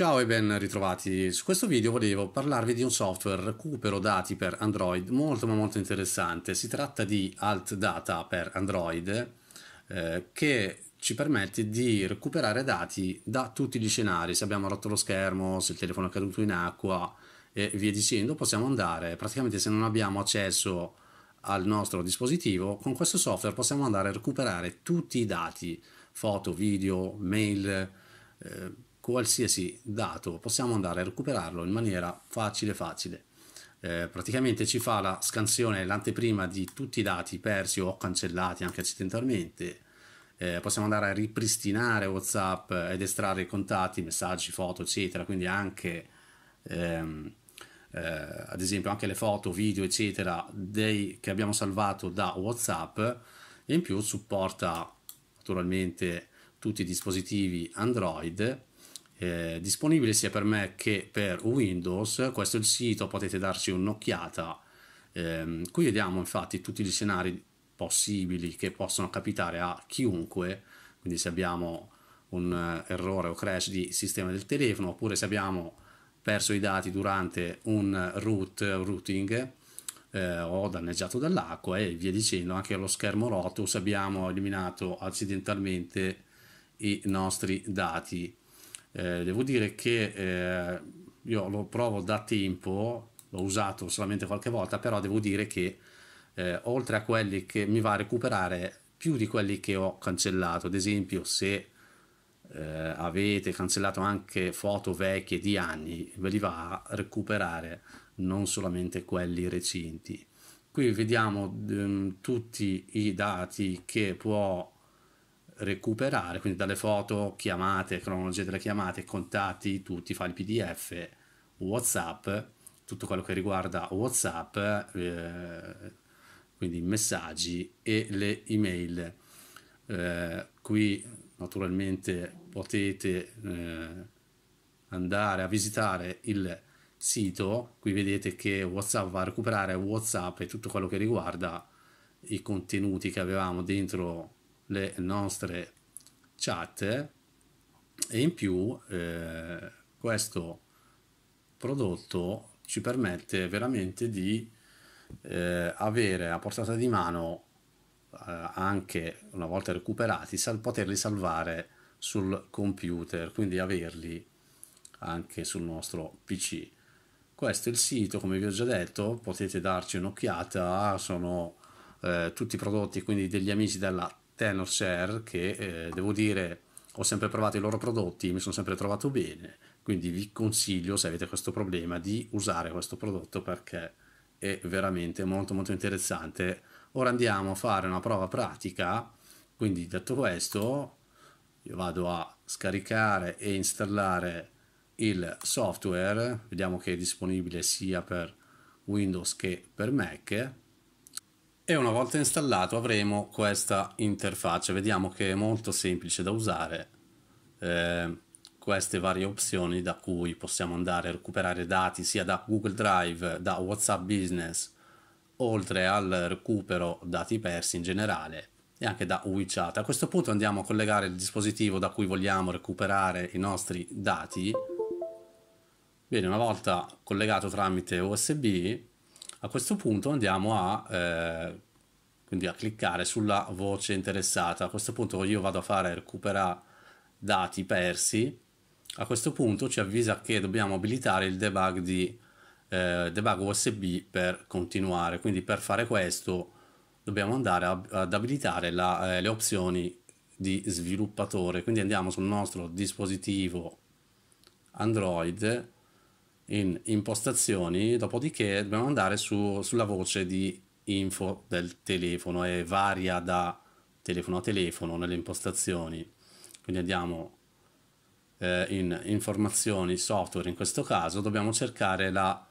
Ciao e ben ritrovati. Su questo video volevo parlarvi di un software recupero dati per Android molto ma molto interessante. Si tratta di Alt Data per Android eh, che ci permette di recuperare dati da tutti gli scenari, se abbiamo rotto lo schermo, se il telefono è caduto in acqua e via dicendo, possiamo andare, praticamente se non abbiamo accesso al nostro dispositivo, con questo software possiamo andare a recuperare tutti i dati, foto, video, mail, eh, qualsiasi dato possiamo andare a recuperarlo in maniera facile facile eh, praticamente ci fa la scansione l'anteprima di tutti i dati persi o cancellati anche accidentalmente eh, possiamo andare a ripristinare whatsapp ed estrarre i contatti messaggi foto eccetera quindi anche ehm, eh, ad esempio anche le foto video eccetera dei, che abbiamo salvato da whatsapp e in più supporta naturalmente tutti i dispositivi android eh, disponibile sia per me che per Windows. Questo è il sito, potete darci un'occhiata. Eh, qui vediamo infatti tutti gli scenari possibili che possono capitare a chiunque, quindi se abbiamo un errore o crash di sistema del telefono oppure se abbiamo perso i dati durante un root routing eh, o danneggiato dall'acqua e via dicendo anche allo schermo Lotus abbiamo eliminato accidentalmente i nostri dati eh, devo dire che eh, io lo provo da tempo, l'ho usato solamente qualche volta, però devo dire che eh, oltre a quelli che mi va a recuperare più di quelli che ho cancellato, ad esempio se eh, avete cancellato anche foto vecchie di anni, ve li va a recuperare non solamente quelli recenti. Qui vediamo ehm, tutti i dati che può recuperare, quindi dalle foto, chiamate, cronologia delle chiamate, contatti, tutti, file PDF, WhatsApp, tutto quello che riguarda WhatsApp, eh, quindi messaggi e le email. Eh, qui naturalmente potete eh, andare a visitare il sito, qui vedete che WhatsApp va a recuperare WhatsApp e tutto quello che riguarda i contenuti che avevamo dentro le nostre chat e in più eh, questo prodotto ci permette veramente di eh, avere a portata di mano eh, anche una volta recuperati sal- poterli salvare sul computer quindi averli anche sul nostro pc questo è il sito come vi ho già detto potete darci un'occhiata sono eh, tutti i prodotti quindi degli amici della Tenor che eh, devo dire ho sempre provato i loro prodotti, mi sono sempre trovato bene, quindi vi consiglio se avete questo problema di usare questo prodotto perché è veramente molto molto interessante. Ora andiamo a fare una prova pratica, quindi detto questo io vado a scaricare e installare il software, vediamo che è disponibile sia per Windows che per Mac e una volta installato avremo questa interfaccia vediamo che è molto semplice da usare eh, queste varie opzioni da cui possiamo andare a recuperare dati sia da Google Drive, da WhatsApp Business, oltre al recupero dati persi in generale e anche da WeChat. A questo punto andiamo a collegare il dispositivo da cui vogliamo recuperare i nostri dati. Bene, una volta collegato tramite USB a questo punto andiamo a, eh, quindi a cliccare sulla voce interessata. A questo punto io vado a fare recupera dati persi. A questo punto ci avvisa che dobbiamo abilitare il debug di eh, debug USB per continuare. Quindi per fare questo dobbiamo andare a, ad abilitare la, eh, le opzioni di sviluppatore. Quindi andiamo sul nostro dispositivo Android in impostazioni, dopodiché dobbiamo andare su, sulla voce di info del telefono e varia da telefono a telefono nelle impostazioni. Quindi andiamo eh, in informazioni software in questo caso, dobbiamo cercare la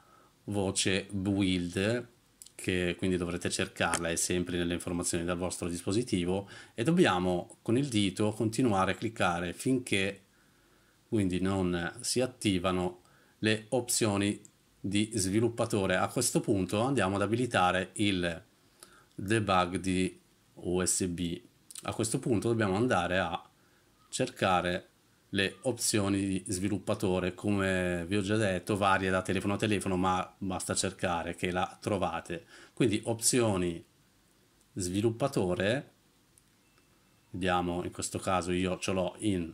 voce build che quindi dovrete cercarla è sempre nelle informazioni del vostro dispositivo e dobbiamo con il dito continuare a cliccare finché quindi non si attivano le opzioni di sviluppatore. A questo punto andiamo ad abilitare il debug di USB. A questo punto dobbiamo andare a cercare le opzioni di sviluppatore come vi ho già detto varie da telefono a telefono ma basta cercare che la trovate quindi opzioni sviluppatore vediamo in questo caso io ce l'ho in,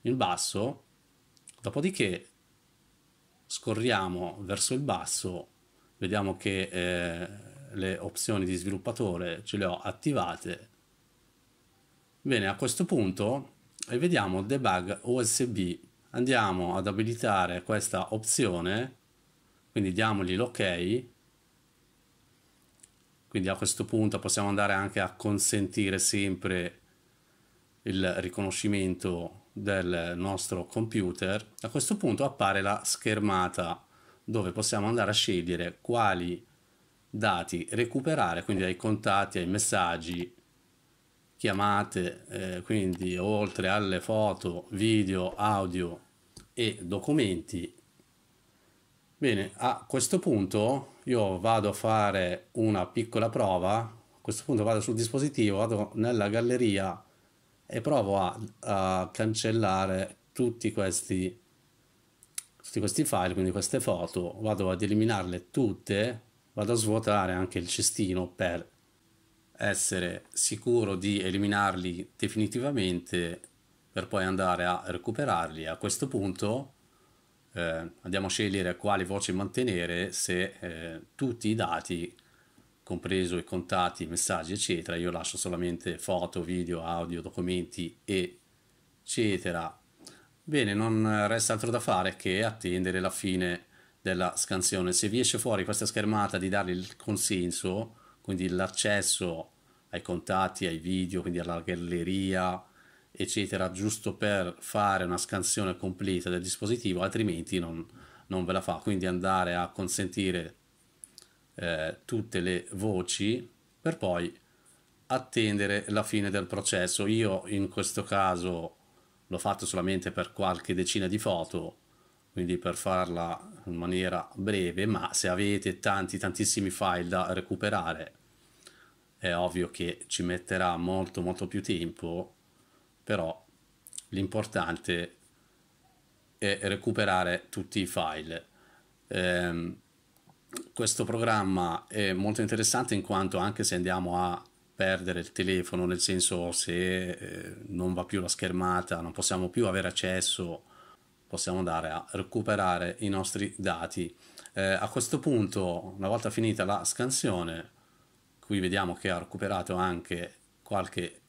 in basso dopodiché scorriamo verso il basso, vediamo che eh, le opzioni di sviluppatore ce le ho attivate. Bene, a questo punto vediamo debug USB, andiamo ad abilitare questa opzione, quindi diamogli l'ok, quindi a questo punto possiamo andare anche a consentire sempre il riconoscimento del nostro computer, a questo punto appare la schermata dove possiamo andare a scegliere quali dati recuperare, quindi dai contatti, ai messaggi, chiamate, eh, quindi oltre alle foto, video, audio e documenti. Bene, a questo punto io vado a fare una piccola prova, a questo punto vado sul dispositivo, vado nella galleria e provo a, a cancellare tutti questi, tutti questi file, quindi queste foto, vado ad eliminarle tutte, vado a svuotare anche il cestino per essere sicuro di eliminarli definitivamente per poi andare a recuperarli. A questo punto eh, andiamo a scegliere quali voci mantenere se eh, tutti i dati compreso i contatti, i messaggi, eccetera. Io lascio solamente foto, video, audio, documenti, eccetera. Bene, non resta altro da fare che attendere la fine della scansione. Se vi esce fuori questa schermata di dargli il consenso, quindi l'accesso ai contatti, ai video, quindi alla galleria, eccetera, giusto per fare una scansione completa del dispositivo, altrimenti non, non ve la fa. Quindi andare a consentire eh, tutte le voci per poi attendere la fine del processo. Io in questo caso l'ho fatto solamente per qualche decina di foto, quindi per farla in maniera breve, ma se avete tanti tantissimi file da recuperare è ovvio che ci metterà molto molto più tempo, però l'importante è recuperare tutti i file. Ehm, questo programma è molto interessante in quanto anche se andiamo a perdere il telefono, nel senso se eh, non va più la schermata, non possiamo più avere accesso, possiamo andare a recuperare i nostri dati. Eh, a questo punto, una volta finita la scansione, qui vediamo che ha recuperato anche qualche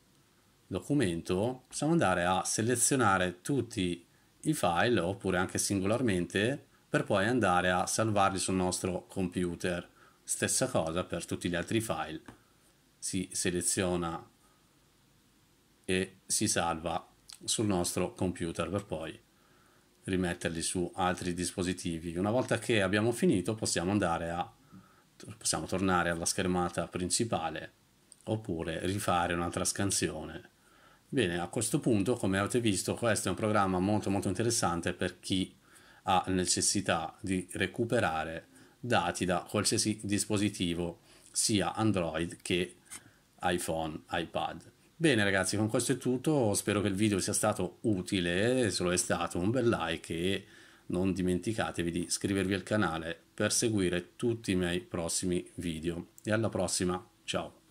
documento, possiamo andare a selezionare tutti i file oppure anche singolarmente per poi andare a salvarli sul nostro computer. Stessa cosa per tutti gli altri file. Si seleziona e si salva sul nostro computer per poi rimetterli su altri dispositivi. Una volta che abbiamo finito possiamo andare a possiamo tornare alla schermata principale oppure rifare un'altra scansione. Bene, a questo punto, come avete visto, questo è un programma molto molto interessante per chi ha necessità di recuperare dati da qualsiasi dispositivo, sia Android che iPhone, iPad. Bene ragazzi, con questo è tutto, spero che il video sia stato utile, se lo è stato un bel like e non dimenticatevi di iscrivervi al canale per seguire tutti i miei prossimi video. E alla prossima, ciao!